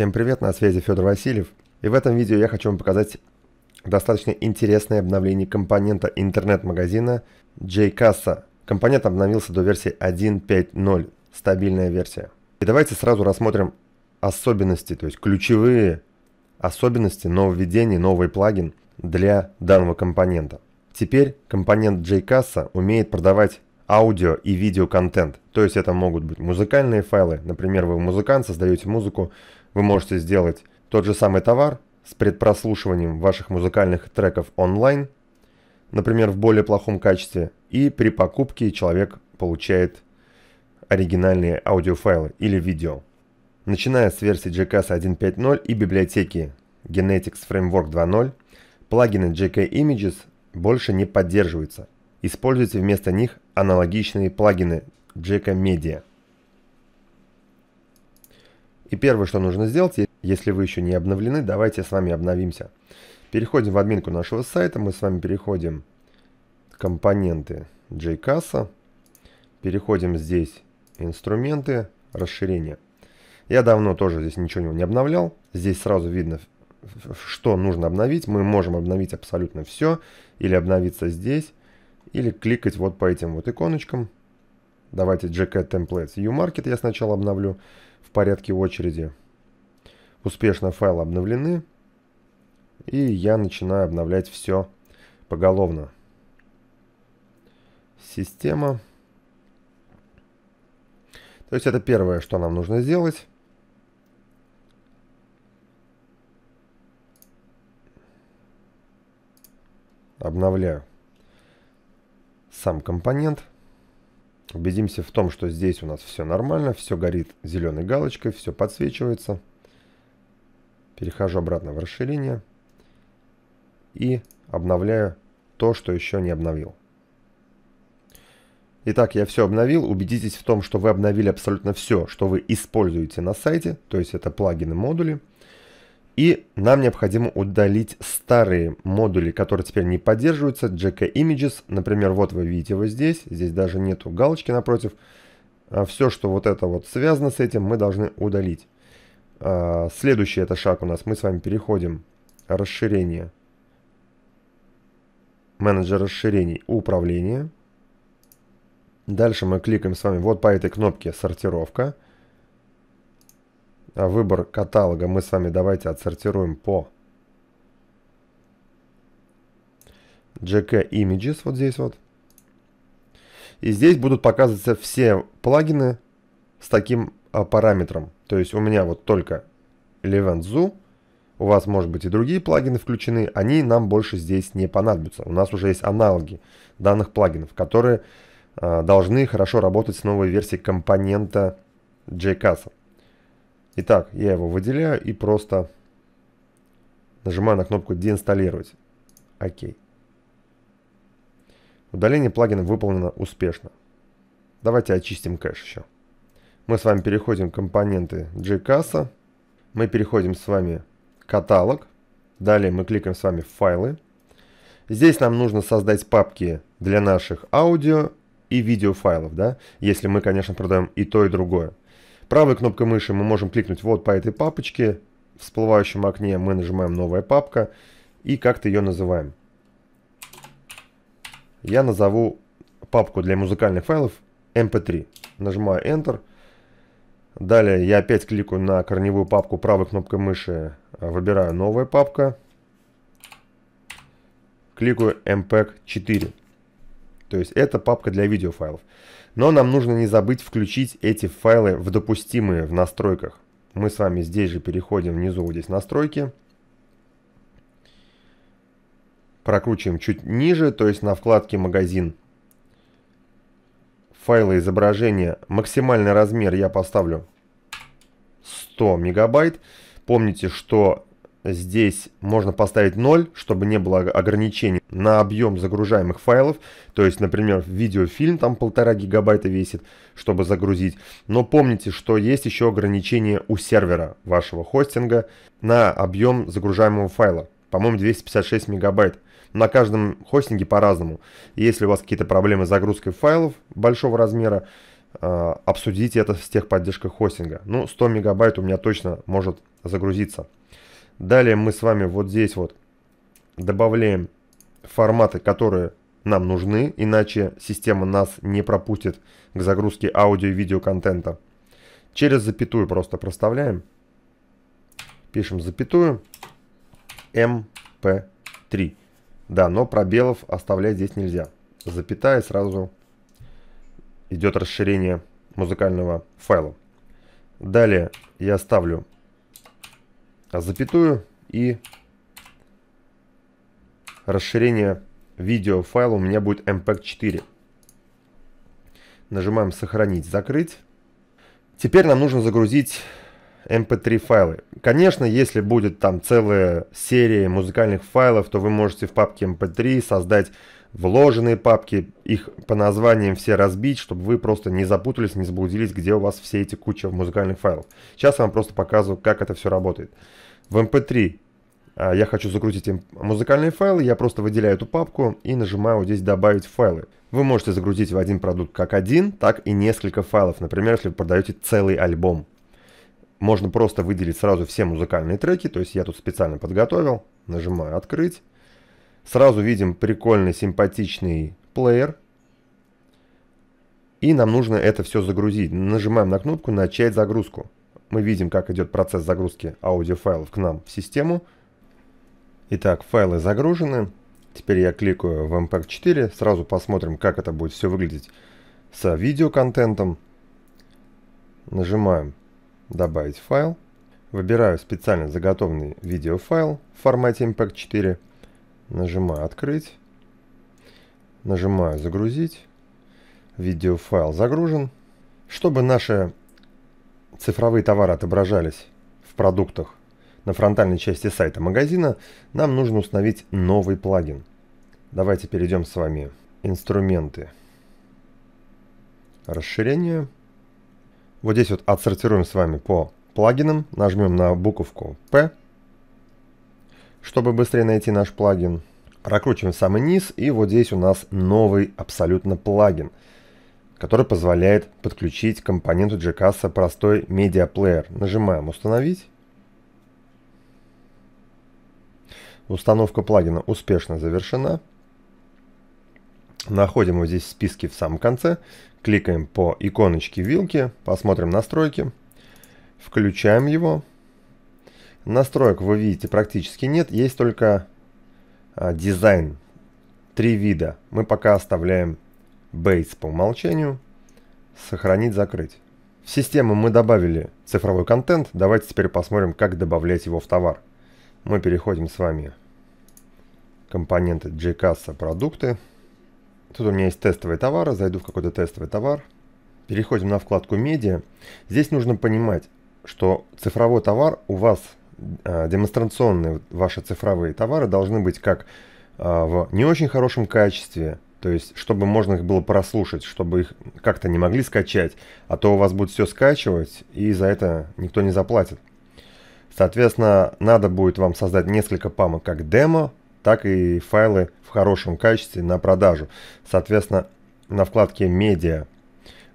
Всем привет, на связи Федор Васильев. И в этом видео я хочу вам показать достаточно интересное обновление компонента интернет-магазина JCassa. Компонент обновился до версии 1.5.0, стабильная версия. И давайте сразу рассмотрим особенности, то есть ключевые особенности нововведений, новый плагин для данного компонента. Теперь компонент JCassa умеет продавать аудио и видео контент. То есть это могут быть музыкальные файлы. Например, вы музыкант, создаете музыку, вы можете сделать тот же самый товар с предпрослушиванием ваших музыкальных треков онлайн, например, в более плохом качестве, и при покупке человек получает оригинальные аудиофайлы или видео. Начиная с версии JKS 1.5.0 и библиотеки Genetics Framework 2.0, плагины JK Images больше не поддерживаются. Используйте вместо них аналогичные плагины JK Media – и первое, что нужно сделать, если вы еще не обновлены, давайте с вами обновимся. Переходим в админку нашего сайта, мы с вами переходим в компоненты JCassa, переходим здесь инструменты, расширения. Я давно тоже здесь ничего не обновлял, здесь сразу видно, что нужно обновить. Мы можем обновить абсолютно все, или обновиться здесь, или кликать вот по этим вот иконочкам. Давайте JCat Templates U-Market я сначала обновлю в порядке очереди. Успешно файлы обновлены. И я начинаю обновлять все поголовно. Система. То есть это первое, что нам нужно сделать. Обновляю сам компонент. Убедимся в том, что здесь у нас все нормально, все горит зеленой галочкой, все подсвечивается. Перехожу обратно в расширение и обновляю то, что еще не обновил. Итак, я все обновил. Убедитесь в том, что вы обновили абсолютно все, что вы используете на сайте, то есть это плагины, модули – и нам необходимо удалить старые модули, которые теперь не поддерживаются. JK Images, например, вот вы видите его здесь. Здесь даже нету галочки напротив. А, Все, что вот это вот связано с этим, мы должны удалить. А, следующий это шаг у нас. Мы с вами переходим расширение. Менеджер расширений управление. Дальше мы кликаем с вами вот по этой кнопке сортировка. Сортировка. А выбор каталога мы с вами давайте отсортируем по JK Images вот здесь вот. И здесь будут показываться все плагины с таким а, параметром. То есть у меня вот только Levent Zoo, у вас может быть и другие плагины включены, они нам больше здесь не понадобятся. У нас уже есть аналоги данных плагинов, которые а, должны хорошо работать с новой версией компонента JCass. Итак, я его выделяю и просто нажимаю на кнопку «Деинсталлировать». Окей. Удаление плагина выполнено успешно. Давайте очистим кэш еще. Мы с вами переходим к компоненты JCassa. Мы переходим с вами каталог. Далее мы кликаем с вами в «Файлы». Здесь нам нужно создать папки для наших аудио и видеофайлов, да, если мы, конечно, продаем и то, и другое. Правой кнопкой мыши мы можем кликнуть вот по этой папочке. В всплывающем окне мы нажимаем «Новая папка» и как-то ее называем. Я назову папку для музыкальных файлов mp3. Нажимаю Enter. Далее я опять кликаю на корневую папку правой кнопкой мыши, а, выбираю «Новая папка». Кликаю MPEG 4. То есть это папка для видеофайлов. Но нам нужно не забыть включить эти файлы в допустимые в настройках. Мы с вами здесь же переходим внизу, вот здесь настройки. Прокручиваем чуть ниже, то есть на вкладке магазин. Файлы изображения. Максимальный размер я поставлю 100 мегабайт. Помните, что Здесь можно поставить 0, чтобы не было ограничений на объем загружаемых файлов. То есть, например, видеофильм там полтора гигабайта весит, чтобы загрузить. Но помните, что есть еще ограничение у сервера вашего хостинга на объем загружаемого файла. По-моему, 256 мегабайт. На каждом хостинге по-разному. Если у вас какие-то проблемы с загрузкой файлов большого размера, а, обсудите это с техподдержкой хостинга. Ну, 100 мегабайт у меня точно может загрузиться. Далее мы с вами вот здесь вот добавляем форматы, которые нам нужны, иначе система нас не пропустит к загрузке аудио и видео контента. Через запятую просто проставляем. Пишем запятую mp3. Да, но пробелов оставлять здесь нельзя. Запятая сразу идет расширение музыкального файла. Далее я ставлю а запятую и расширение видеофайла у меня будет MPEG-4. Нажимаем «Сохранить», «Закрыть». Теперь нам нужно загрузить MP3 файлы. Конечно, если будет там целая серия музыкальных файлов, то вы можете в папке MP3 создать вложенные папки, их по названиям все разбить, чтобы вы просто не запутались, не заблудились, где у вас все эти куча музыкальных файлов. Сейчас я вам просто показываю, как это все работает. В MP3 эм а, я хочу загрузить им музыкальные файлы, я просто выделяю эту папку и нажимаю вот здесь «Добавить файлы». Вы можете загрузить в один продукт как один, так и несколько файлов. Например, если вы продаете целый альбом. Можно просто выделить сразу все музыкальные треки, то есть я тут специально подготовил. Нажимаю «Открыть». Сразу видим прикольный, симпатичный плеер. И нам нужно это все загрузить. Нажимаем на кнопку «Начать загрузку». Мы видим, как идет процесс загрузки аудиофайлов к нам в систему. Итак, файлы загружены. Теперь я кликаю в MP4. Сразу посмотрим, как это будет все выглядеть с видеоконтентом. Нажимаем «Добавить файл». Выбираю специально заготовленный видеофайл в формате MP4. Нажимаю «Открыть». Нажимаю «Загрузить». Видеофайл загружен. Чтобы наши цифровые товары отображались в продуктах на фронтальной части сайта магазина, нам нужно установить новый плагин. Давайте перейдем с вами «Инструменты». Расширение. Вот здесь вот отсортируем с вами по плагинам, нажмем на буковку «P», чтобы быстрее найти наш плагин, прокручиваем самый низ, и вот здесь у нас новый абсолютно плагин, который позволяет подключить компоненту GCAS простой медиаплеер. Нажимаем «Установить». Установка плагина успешно завершена. Находим его здесь в списке в самом конце, кликаем по иконочке вилки, посмотрим настройки, включаем его – Настроек вы видите практически нет, есть только а, дизайн. Три вида. Мы пока оставляем Base по умолчанию. Сохранить, закрыть. В систему мы добавили цифровой контент. Давайте теперь посмотрим, как добавлять его в товар. Мы переходим с вами компоненты JCasA, продукты. Тут у меня есть тестовые товары. Зайду в какой-то тестовый товар. Переходим на вкладку медиа. Здесь нужно понимать, что цифровой товар у вас а, демонстрационные ваши цифровые товары должны быть как а, в не очень хорошем качестве, то есть, чтобы можно их было прослушать, чтобы их как-то не могли скачать, а то у вас будет все скачивать, и за это никто не заплатит. Соответственно, надо будет вам создать несколько памок как демо, так и файлы в хорошем качестве на продажу. Соответственно, на вкладке «Медиа»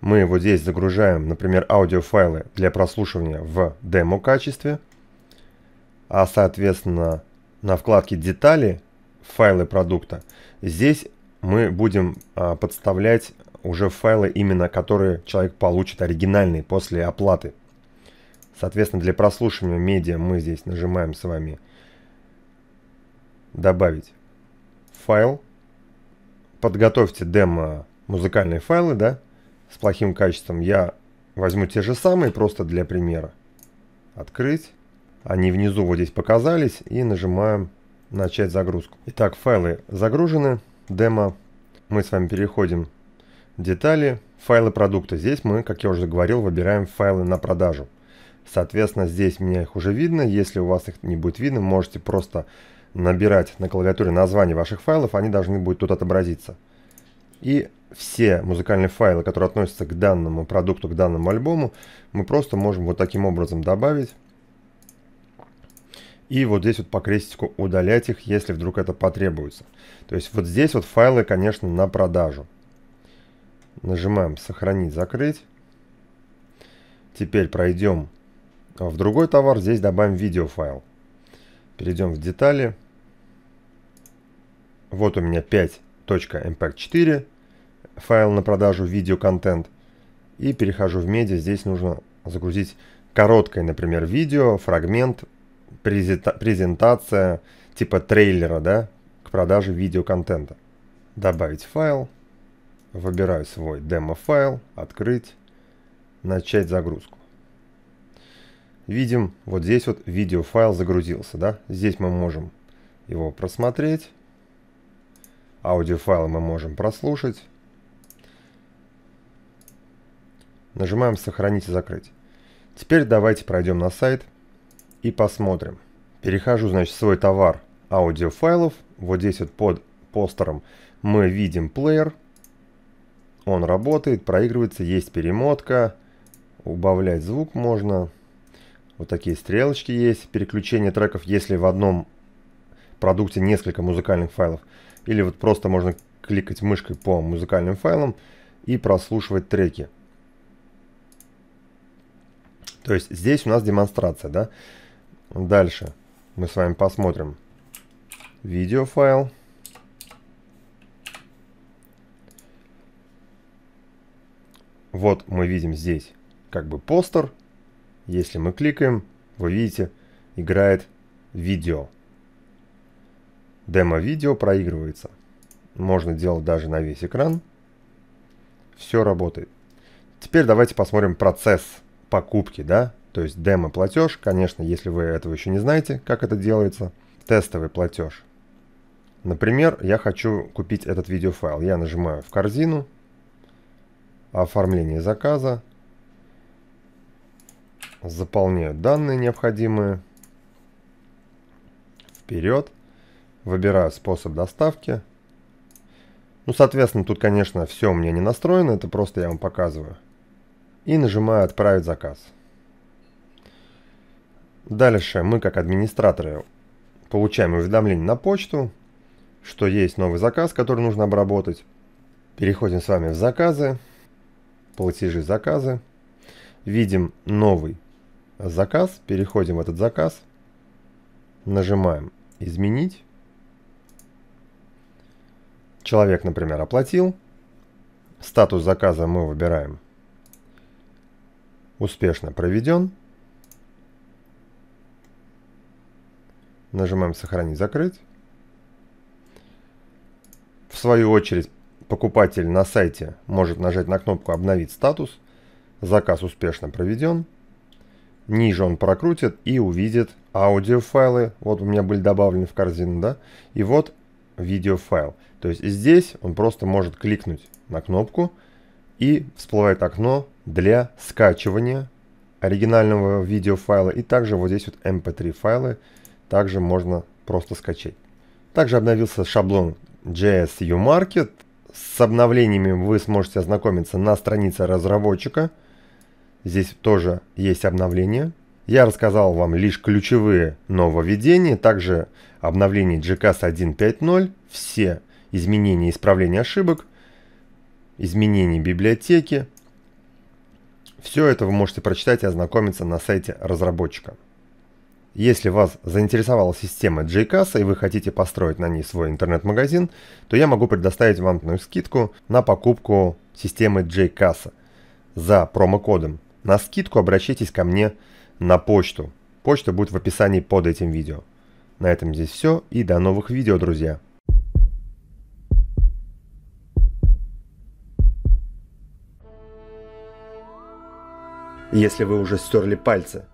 мы вот здесь загружаем, например, аудиофайлы для прослушивания в демо-качестве – а соответственно на вкладке детали файлы продукта здесь мы будем а, подставлять уже файлы именно которые человек получит оригинальные после оплаты соответственно для прослушивания медиа мы здесь нажимаем с вами добавить файл подготовьте демо музыкальные файлы да с плохим качеством я возьму те же самые просто для примера открыть они внизу вот здесь показались и нажимаем начать загрузку. Итак, файлы загружены, демо. Мы с вами переходим в детали, файлы продукта. Здесь мы, как я уже говорил, выбираем файлы на продажу. Соответственно, здесь меня их уже видно. Если у вас их не будет видно, можете просто набирать на клавиатуре название ваших файлов, они должны будут тут отобразиться. И все музыкальные файлы, которые относятся к данному продукту, к данному альбому, мы просто можем вот таким образом добавить и вот здесь вот по крестику удалять их, если вдруг это потребуется. То есть вот здесь вот файлы, конечно, на продажу. Нажимаем «Сохранить», «Закрыть». Теперь пройдем в другой товар, здесь добавим видеофайл. Перейдем в детали. Вот у меня 5.impact4, файл на продажу, видеоконтент. И перехожу в медиа, здесь нужно загрузить короткое, например, видео, фрагмент презента презентация типа трейлера, да, к продаже видеоконтента. Добавить файл, выбираю свой демо-файл, открыть, начать загрузку. Видим, вот здесь вот видеофайл загрузился, да? Здесь мы можем его просмотреть, аудиофайл мы можем прослушать. Нажимаем «Сохранить и закрыть». Теперь давайте пройдем на сайт – и посмотрим. Перехожу, значит, в свой товар аудиофайлов. Вот здесь вот под постером мы видим плеер. Он работает, проигрывается, есть перемотка. Убавлять звук можно. Вот такие стрелочки есть. Переключение треков, если в одном продукте несколько музыкальных файлов. Или вот просто можно кликать мышкой по музыкальным файлам и прослушивать треки. То есть здесь у нас демонстрация, да? Дальше мы с вами посмотрим видеофайл. Вот мы видим здесь как бы постер. Если мы кликаем, вы видите, играет видео. Демо-видео проигрывается. Можно делать даже на весь экран. Все работает. Теперь давайте посмотрим процесс покупки, да? то есть демо-платеж, конечно, если вы этого еще не знаете, как это делается, тестовый платеж. Например, я хочу купить этот видеофайл. Я нажимаю в корзину, оформление заказа, заполняю данные необходимые, вперед, выбираю способ доставки. Ну, соответственно, тут, конечно, все у меня не настроено, это просто я вам показываю. И нажимаю «Отправить заказ». Дальше мы, как администраторы, получаем уведомление на почту, что есть новый заказ, который нужно обработать. Переходим с вами в заказы, платежи заказы. Видим новый заказ, переходим в этот заказ, нажимаем «Изменить». Человек, например, оплатил. Статус заказа мы выбираем «Успешно проведен». Нажимаем «Сохранить», «Закрыть». В свою очередь, покупатель на сайте может нажать на кнопку «Обновить статус». Заказ успешно проведен. Ниже он прокрутит и увидит аудиофайлы. Вот у меня были добавлены в корзину, да? И вот видеофайл. То есть здесь он просто может кликнуть на кнопку и всплывает окно для скачивания оригинального видеофайла. И также вот здесь вот mp3 эм файлы также можно просто скачать. Также обновился шаблон JS Market С обновлениями вы сможете ознакомиться на странице разработчика. Здесь тоже есть обновление Я рассказал вам лишь ключевые нововведения, также обновление GCAS 1.5.0, все изменения и исправления ошибок, изменения библиотеки. Все это вы можете прочитать и ознакомиться на сайте разработчика. Если вас заинтересовала система JCass и вы хотите построить на ней свой интернет-магазин, то я могу предоставить вам скидку на покупку системы JCass за промокодом. На скидку обращайтесь ко мне на почту. Почта будет в описании под этим видео. На этом здесь все и до новых видео, друзья. Если вы уже стерли пальцы –